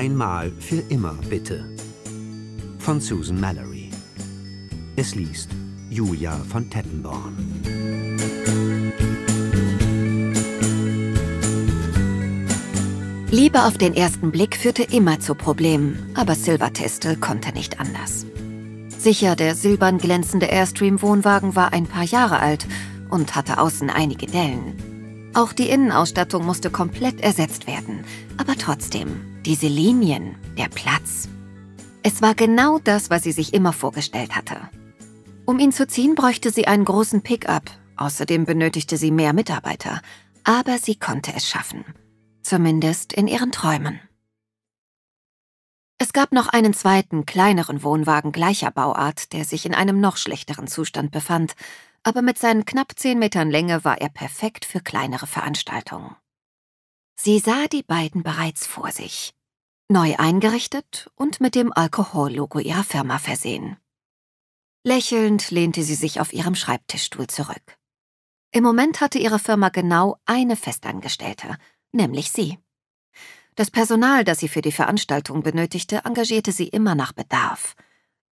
Einmal für immer, bitte. Von Susan Mallory. Es liest Julia von Tettenborn. Liebe auf den ersten Blick führte immer zu Problemen, aber Silvertestel konnte nicht anders. Sicher, der silbern glänzende Airstream-Wohnwagen war ein paar Jahre alt und hatte außen einige Dellen. Auch die Innenausstattung musste komplett ersetzt werden, aber trotzdem, diese Linien, der Platz. Es war genau das, was sie sich immer vorgestellt hatte. Um ihn zu ziehen, bräuchte sie einen großen Pickup. Außerdem benötigte sie mehr Mitarbeiter. Aber sie konnte es schaffen. Zumindest in ihren Träumen. Es gab noch einen zweiten, kleineren Wohnwagen gleicher Bauart, der sich in einem noch schlechteren Zustand befand, aber mit seinen knapp 10 Metern Länge war er perfekt für kleinere Veranstaltungen. Sie sah die beiden bereits vor sich. Neu eingerichtet und mit dem Alkohollogo ihrer Firma versehen. Lächelnd lehnte sie sich auf ihrem Schreibtischstuhl zurück. Im Moment hatte ihre Firma genau eine Festangestellte, nämlich sie. Das Personal, das sie für die Veranstaltung benötigte, engagierte sie immer nach Bedarf.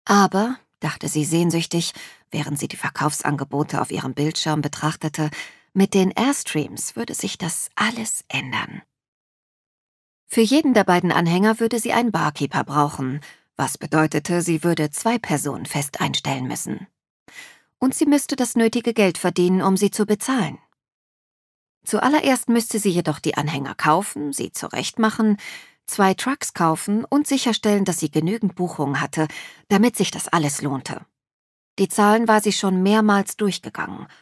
Aber, dachte sie sehnsüchtig, während sie die Verkaufsangebote auf ihrem Bildschirm betrachtete, mit den Airstreams würde sich das alles ändern. Für jeden der beiden Anhänger würde sie einen Barkeeper brauchen, was bedeutete, sie würde zwei Personen fest einstellen müssen. Und sie müsste das nötige Geld verdienen, um sie zu bezahlen. Zuallererst müsste sie jedoch die Anhänger kaufen, sie zurechtmachen, zwei Trucks kaufen und sicherstellen, dass sie genügend Buchungen hatte, damit sich das alles lohnte. Die Zahlen war sie schon mehrmals durchgegangen –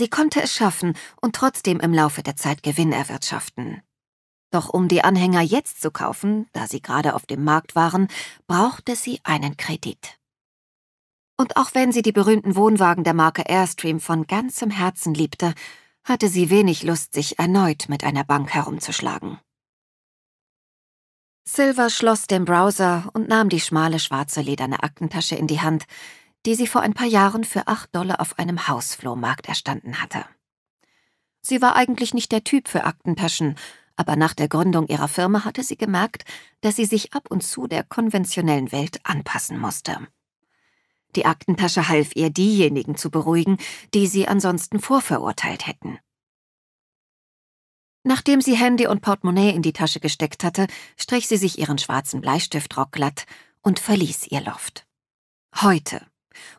Sie konnte es schaffen und trotzdem im Laufe der Zeit Gewinn erwirtschaften. Doch um die Anhänger jetzt zu kaufen, da sie gerade auf dem Markt waren, brauchte sie einen Kredit. Und auch wenn sie die berühmten Wohnwagen der Marke Airstream von ganzem Herzen liebte, hatte sie wenig Lust, sich erneut mit einer Bank herumzuschlagen. Silver schloss den Browser und nahm die schmale schwarze lederne Aktentasche in die Hand, die sie vor ein paar Jahren für acht Dollar auf einem Hausflohmarkt erstanden hatte. Sie war eigentlich nicht der Typ für Aktentaschen, aber nach der Gründung ihrer Firma hatte sie gemerkt, dass sie sich ab und zu der konventionellen Welt anpassen musste. Die Aktentasche half ihr, diejenigen zu beruhigen, die sie ansonsten vorverurteilt hätten. Nachdem sie Handy und Portemonnaie in die Tasche gesteckt hatte, strich sie sich ihren schwarzen Bleistiftrock glatt und verließ ihr Loft. Heute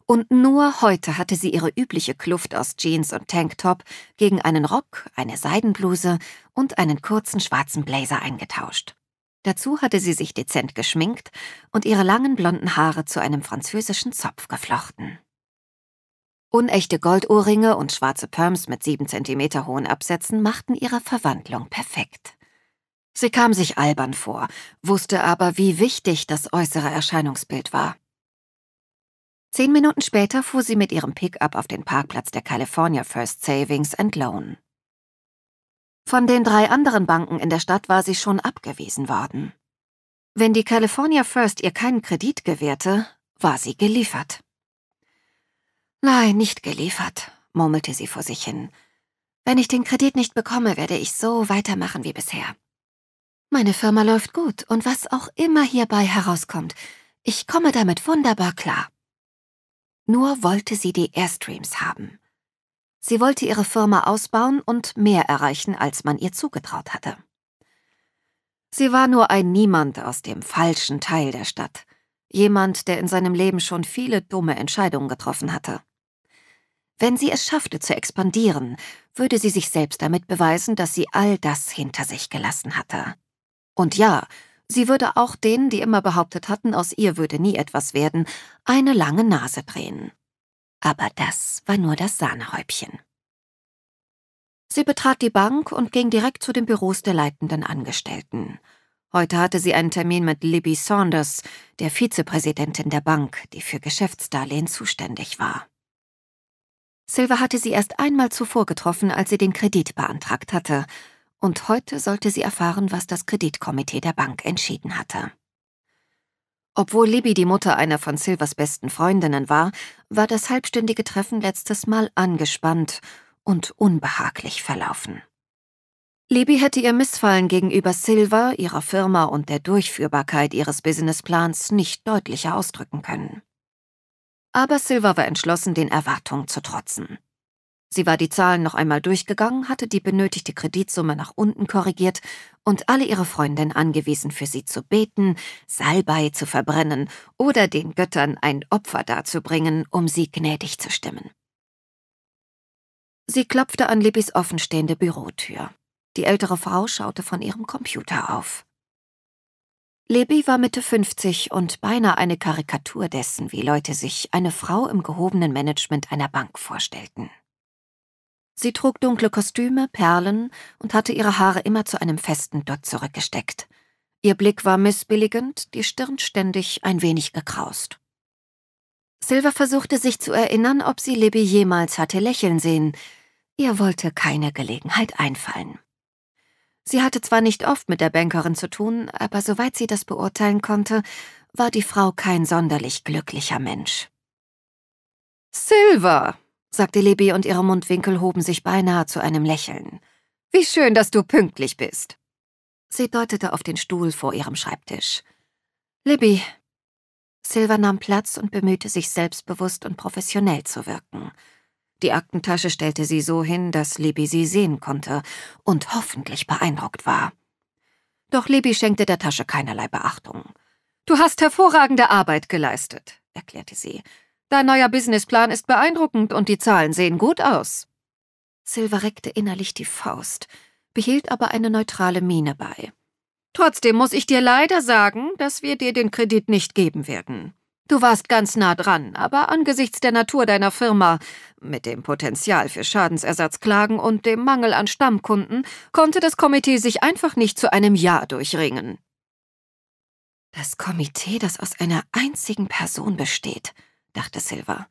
und nur heute hatte sie ihre übliche Kluft aus Jeans und Tanktop gegen einen Rock, eine Seidenbluse und einen kurzen schwarzen Blazer eingetauscht. Dazu hatte sie sich dezent geschminkt und ihre langen blonden Haare zu einem französischen Zopf geflochten. Unechte Goldohrringe und schwarze Perms mit sieben Zentimeter hohen Absätzen machten ihre Verwandlung perfekt. Sie kam sich albern vor, wusste aber, wie wichtig das äußere Erscheinungsbild war. Zehn Minuten später fuhr sie mit ihrem Pickup auf den Parkplatz der California First Savings and Loan. Von den drei anderen Banken in der Stadt war sie schon abgewiesen worden. Wenn die California First ihr keinen Kredit gewährte, war sie geliefert. Nein, nicht geliefert, murmelte sie vor sich hin. Wenn ich den Kredit nicht bekomme, werde ich so weitermachen wie bisher. Meine Firma läuft gut und was auch immer hierbei herauskommt, ich komme damit wunderbar klar. Nur wollte sie die Airstreams haben. Sie wollte ihre Firma ausbauen und mehr erreichen, als man ihr zugetraut hatte. Sie war nur ein Niemand aus dem falschen Teil der Stadt, jemand, der in seinem Leben schon viele dumme Entscheidungen getroffen hatte. Wenn sie es schaffte zu expandieren, würde sie sich selbst damit beweisen, dass sie all das hinter sich gelassen hatte. Und ja, Sie würde auch denen, die immer behauptet hatten, aus ihr würde nie etwas werden, eine lange Nase drehen. Aber das war nur das Sahnehäubchen. Sie betrat die Bank und ging direkt zu den Büros der leitenden Angestellten. Heute hatte sie einen Termin mit Libby Saunders, der Vizepräsidentin der Bank, die für Geschäftsdarlehen zuständig war. Silver hatte sie erst einmal zuvor getroffen, als sie den Kredit beantragt hatte, und heute sollte sie erfahren, was das Kreditkomitee der Bank entschieden hatte. Obwohl Libby die Mutter einer von Silvers besten Freundinnen war, war das halbstündige Treffen letztes Mal angespannt und unbehaglich verlaufen. Libby hätte ihr Missfallen gegenüber Silver, ihrer Firma und der Durchführbarkeit ihres Businessplans nicht deutlicher ausdrücken können. Aber Silver war entschlossen, den Erwartungen zu trotzen. Sie war die Zahlen noch einmal durchgegangen, hatte die benötigte Kreditsumme nach unten korrigiert und alle ihre Freundinnen angewiesen, für sie zu beten, Salbei zu verbrennen oder den Göttern ein Opfer darzubringen, um sie gnädig zu stimmen. Sie klopfte an Libbys offenstehende Bürotür. Die ältere Frau schaute von ihrem Computer auf. Libby war Mitte 50 und beinahe eine Karikatur dessen, wie Leute sich eine Frau im gehobenen Management einer Bank vorstellten. Sie trug dunkle Kostüme, Perlen und hatte ihre Haare immer zu einem festen Dutt zurückgesteckt. Ihr Blick war missbilligend, die Stirn ständig ein wenig gekraust. Silver versuchte sich zu erinnern, ob sie Libby jemals hatte lächeln sehen. Ihr wollte keine Gelegenheit einfallen. Sie hatte zwar nicht oft mit der Bankerin zu tun, aber soweit sie das beurteilen konnte, war die Frau kein sonderlich glücklicher Mensch. Silver, sagte Libby und ihre Mundwinkel hoben sich beinahe zu einem Lächeln. Wie schön, dass du pünktlich bist. Sie deutete auf den Stuhl vor ihrem Schreibtisch. Libby. Silver nahm Platz und bemühte sich selbstbewusst und professionell zu wirken. Die Aktentasche stellte sie so hin, dass Libby sie sehen konnte und hoffentlich beeindruckt war. Doch Libby schenkte der Tasche keinerlei Beachtung. Du hast hervorragende Arbeit geleistet, erklärte sie. Dein neuer Businessplan ist beeindruckend und die Zahlen sehen gut aus. Silver reckte innerlich die Faust, behielt aber eine neutrale Miene bei. Trotzdem muss ich dir leider sagen, dass wir dir den Kredit nicht geben werden. Du warst ganz nah dran, aber angesichts der Natur deiner Firma, mit dem Potenzial für Schadensersatzklagen und dem Mangel an Stammkunden, konnte das Komitee sich einfach nicht zu einem Ja durchringen. Das Komitee, das aus einer einzigen Person besteht dachte Silva.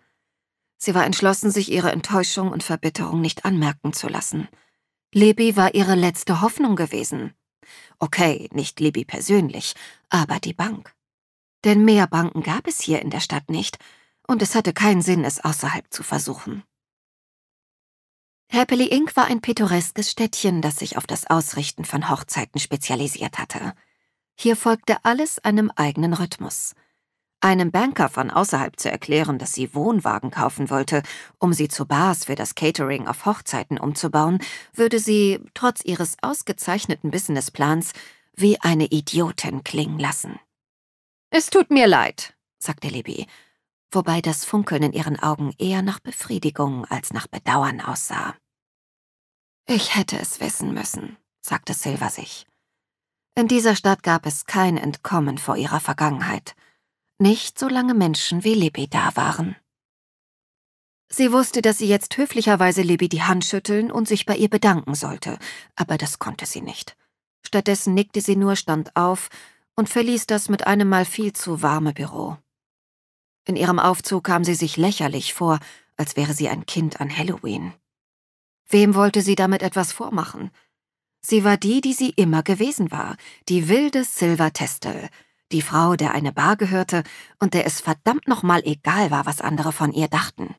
Sie war entschlossen, sich ihre Enttäuschung und Verbitterung nicht anmerken zu lassen. Libby war ihre letzte Hoffnung gewesen. Okay, nicht Libby persönlich, aber die Bank. Denn mehr Banken gab es hier in der Stadt nicht, und es hatte keinen Sinn, es außerhalb zu versuchen. Happily Inc. war ein pittoreskes Städtchen, das sich auf das Ausrichten von Hochzeiten spezialisiert hatte. Hier folgte alles einem eigenen Rhythmus. Einem Banker von außerhalb zu erklären, dass sie Wohnwagen kaufen wollte, um sie zu Bars für das Catering auf Hochzeiten umzubauen, würde sie, trotz ihres ausgezeichneten Businessplans, wie eine Idiotin klingen lassen. Es tut mir leid, sagte Libby, wobei das Funkeln in ihren Augen eher nach Befriedigung als nach Bedauern aussah. Ich hätte es wissen müssen, sagte Silver sich. In dieser Stadt gab es kein Entkommen vor ihrer Vergangenheit – nicht solange Menschen wie Libby da waren. Sie wusste, dass sie jetzt höflicherweise Libby die Hand schütteln und sich bei ihr bedanken sollte, aber das konnte sie nicht. Stattdessen nickte sie nur, stand auf und verließ das mit einem Mal viel zu warme Büro. In ihrem Aufzug kam sie sich lächerlich vor, als wäre sie ein Kind an Halloween. Wem wollte sie damit etwas vormachen? Sie war die, die sie immer gewesen war, die wilde Silver Testel, die Frau, der eine Bar gehörte und der es verdammt nochmal egal war, was andere von ihr dachten.